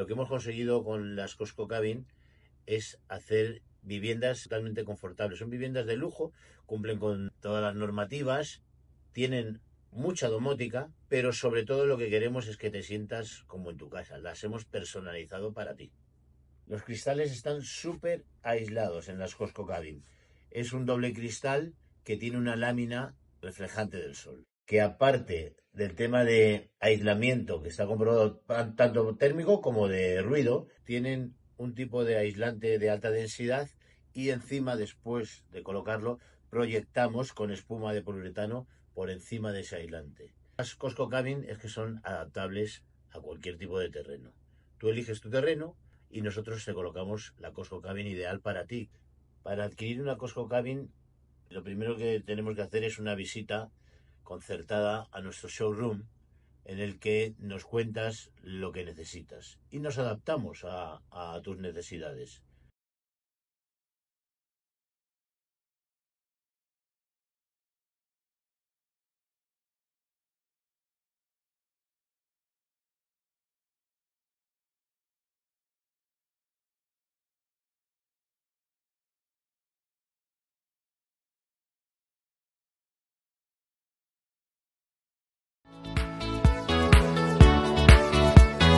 Lo que hemos conseguido con las Cosco Cabin es hacer viviendas totalmente confortables. Son viviendas de lujo, cumplen con todas las normativas, tienen mucha domótica, pero sobre todo lo que queremos es que te sientas como en tu casa. Las hemos personalizado para ti. Los cristales están súper aislados en las Cosco Cabin. Es un doble cristal que tiene una lámina reflejante del sol que aparte del tema de aislamiento, que está comprobado tanto térmico como de ruido, tienen un tipo de aislante de alta densidad y encima, después de colocarlo, proyectamos con espuma de poliuretano por encima de ese aislante. Las Cosco Cabin es que son adaptables a cualquier tipo de terreno. Tú eliges tu terreno y nosotros te colocamos la Cosco Cabin ideal para ti. Para adquirir una Cosco Cabin, lo primero que tenemos que hacer es una visita concertada a nuestro showroom en el que nos cuentas lo que necesitas y nos adaptamos a, tus necesidades.